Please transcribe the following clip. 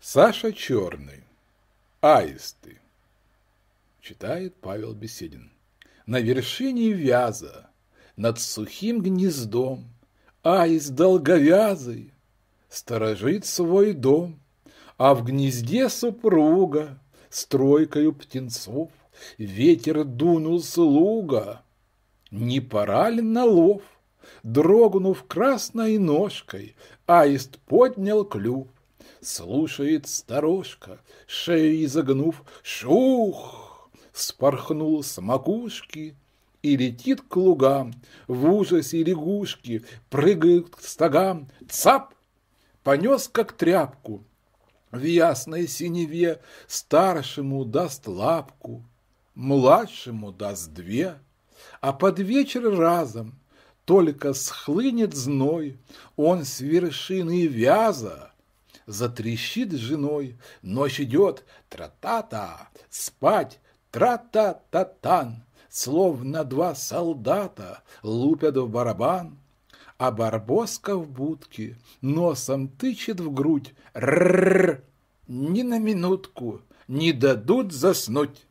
Саша Черный. Аисты. Читает Павел Беседин. На вершине вяза, над сухим гнездом, Аист долговязый сторожит свой дом, А в гнезде супруга стройкою птенцов Ветер дунул с луга. Не пора ли на лов? Дрогнув красной ножкой, аист поднял клюв Слушает старушка, шею изогнув, шух! Спорхнул с макушки и летит к лугам. В ужасе лягушки прыгают к стогам. Цап! Понес, как тряпку. В ясной синеве старшему даст лапку, младшему даст две. А под вечер разом только схлынет зной, он с вершины вяза затрещит женой. Ночь идет, тра-та-та, спать, тра-та-та-тан. Словно два солдата лупят в барабан. А барбоска в будке носом тычет в грудь. Р-р-р, ни на минутку не дадут заснуть.